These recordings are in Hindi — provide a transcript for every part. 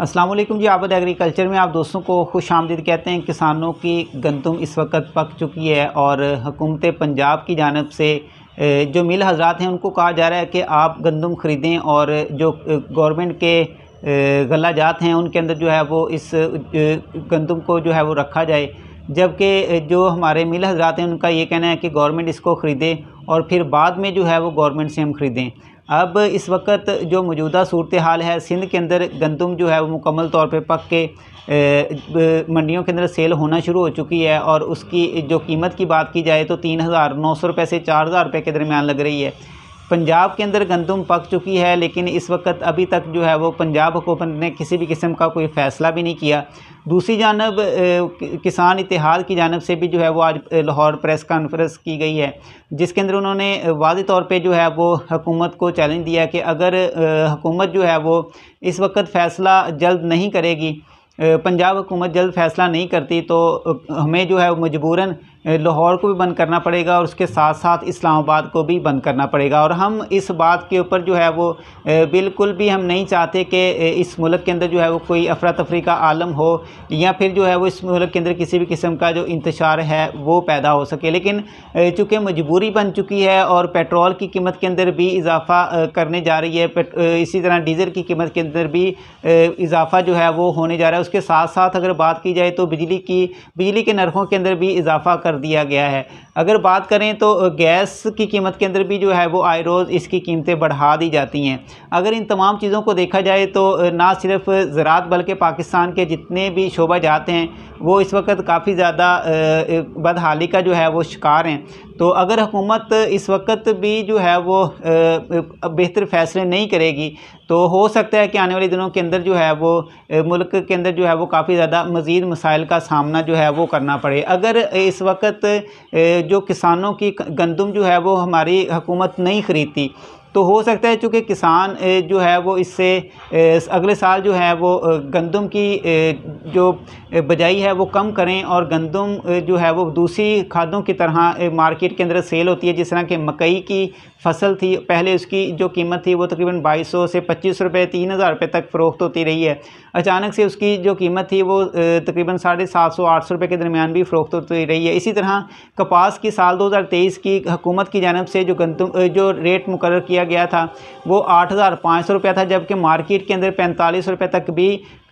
असलम जी आबद एग्रीकल्चर में आप दोस्तों को खुश आमदीद कहते हैं किसानों की गंदम इस वक्त पक चुकी है और हुकूमत पंजाब की जानब से जो मिल हजरात हैं उनको कहा जा रहा है कि आप गंदम ख़रीदें और जो गवर्नमेंट के गला जात हैं उनके अंदर जो है वो इस गंदम को जो है वो रखा जाए जबकि जो हमारे मिल हजरात हैं उनका ये कहना है कि गवर्नमेंट इसको ख़रीदे और फिर बाद में जो है वो गवर्नमेंट से हम ख़रीदें अब इस वक्त जो मौजूदा सूरत हाल है सिंध के अंदर गंदम जो है वो मुकम्मल तौर पर पक के मंडियों के अंदर सेल होना शुरू हो चुकी है और उसकी जो कीमत की बात की जाए तो तीन हज़ार नौ सौ रुपये से चार हज़ार रुपये के दरमियान लग रही है पंजाब के अंदर गंदम पक चुकी है लेकिन इस वक्त अभी तक जो है वो पंजाब हुकूमत ने किसी भी किस्म का कोई फ़ैसला भी नहीं किया दूसरी जानब किसान इतिहाद की जानब से भी जो है वो आज लाहौर प्रेस कॉन्फ्रेंस की गई है जिसके अंदर उन्होंने वाज तौर पे जो है वो हकूमत को चैलेंज दिया कि अगर हकूमत जो है वो इस वक्त फ़ैसला जल्द नहीं करेगी पंजाब हुकूमत जल्द फैसला नहीं करती तो हमें जो है मजबूरन लाहौर को भी बंद करना पड़ेगा और उसके साथ साथ इस्लामाबाद को भी बंद करना पड़ेगा और हम इस बात के ऊपर जो है वो बिल्कुल भी हम नहीं चाहते कि इस मुल्क के अंदर जो है वो कोई अफरा तफरी का आलम हो या फिर जो है वो इस मुल्क के अंदर किसी भी किस्म का जो इंतशार है वो पैदा हो सके लेकिन चूँकि मजबूरी बन चुकी है और पेट्रोल की कीमत के अंदर भी इजाफा करने जा रही है इसी तरह डीज़ल की कीमत के अंदर भी इजाफा जो है वो होने जा रहा है उसके साथ साथ अगर बात की जाए तो बिजली की बिजली के नरखों के अंदर भी इजाफा कर कर दिया गया है अगर बात करें तो गैस की कीमत के अंदर भी जो है वो आए रोज़ इसकी कीमतें बढ़ा दी जाती हैं अगर इन तमाम चीज़ों को देखा जाए तो ना सिर्फ ज़रात बल्कि पाकिस्तान के जितने भी शोबा जाते हैं वो इस वक्त काफ़ी ज़्यादा बदहाली का जो है वो शिकार हैं तो अगर हुकूमत इस वक्त भी जो है वो बेहतर फैसले नहीं करेगी तो हो सकता है कि आने वाले दिनों के अंदर जो है वो मुल्क के अंदर जो है वो काफ़ी ज़्यादा मज़ीद मसाइल का सामना जो है वो करना पड़े अगर इस वक्त जो किसानों की गंदम जो है वो हमारी हुकूमत नहीं ख़रीदती तो हो सकता है चूँकि किसान जो है वो इससे अगले साल जो है वो गंदम की जो बजाई है वो कम करें और गंदम जो है वो दूसरी खादों की तरह मार्केट के अंदर सेल होती है जिस तरह की मकई की फसल थी पहले उसकी जो कीमत थी वो तकरीबन 2200 से पच्चीस रुपये तीन हज़ार रुपये तक फ़रोख्त होती रही है अचानक से उसकी जो कीमत थी वो तकरीबन साढ़े सात सौ आठ सौ रुपये के दरमियान भी फ़रोख्त होती रही है इसी तरह कपास की साल 2023 की हुकूमत की जानब से जो गंदम जो रेट मुकर किया गया था वो आठ हज़ार पाँच सौ रुपया था जबकि मार्केट के अंदर पैंतालीस रुपये तक भी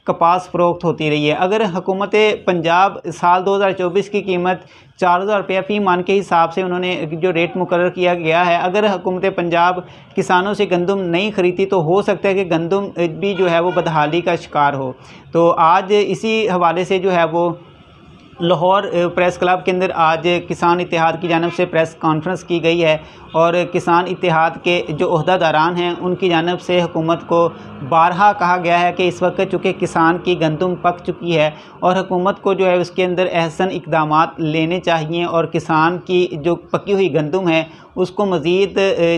कपास फ़रोख्त होती रही है अगर हुकूमत पंजाब साल 2024 की कीमत चार हज़ार रुपया फ़ी मान के हिसाब से उन्होंने जो रेट मुकर किया गया है अगर हुकूमत पंजाब किसानों से गंदम नहीं ख़रीदती तो हो सकता है कि गंदम भी जो है वो बदहाली का शिकार हो तो आज इसी हवाले से जो है वो लाहौर प्रेस क्लब के अंदर आज किसान इतिहाद की जानब से प्रेस कॉन्फ्रेंस की गई है और किसान इतिहाद के जो अहदादारान हैं उनकी जानब से हुकूमत को बारहा कहा गया है कि इस वक्त चूँकि किसान की गंदम पक चुकी है और हुकूमत को जो है उसके अंदर एहसन इकदाम लेने चाहिए और किसान की जो पकी हुई गंदम है उसको मज़ीद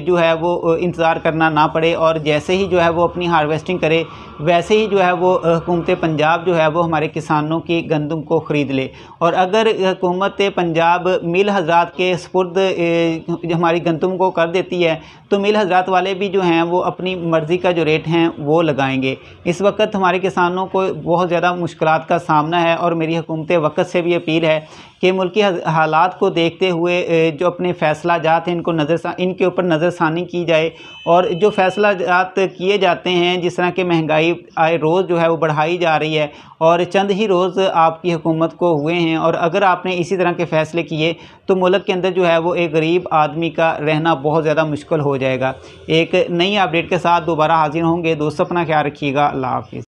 जो है वो इंतज़ार करना ना पड़े और जैसे ही जो है वो अपनी हारवेस्टिंग करे वैसे ही जो है वो हुकूमत पंजाब जो है वो हमारे किसानों की गंदम को ख़रीद ले और अगर हुकूमत पंजाब मिल हजरात के सपुर्द हमारी गंतुम को कर देती है तो मिल हजरात वाले भी जो हैं वो अपनी मर्ज़ी का जो रेट हैं वो लगाएंगे इस वक्त हमारे किसानों को बहुत ज़्यादा मुश्किल का सामना है और मेरी हुकूमत वक्त से भी अपील है कि मुल्की हालात को देखते हुए जो अपने फ़ैसला जात हैं इनको नज़र इनके ऊपर नज़रसानी की जाए और जो फैसला जात किए जाते हैं जिस तरह की महंगाई आए रोज़ जो है वो बढ़ाई जा रही है और चंद ही रोज़ आपकी हुकूमत को हुए हैं हैं और अगर आपने इसी तरह के फ़ैसले किए तो मुल्क के अंदर जो है वो एक गरीब आदमी का रहना बहुत ज़्यादा मुश्किल हो जाएगा एक नई अपडेट के साथ दोबारा हाजिर होंगे दोस्तों अपना ख्याल रखिएगा अल्लाह हाफिज़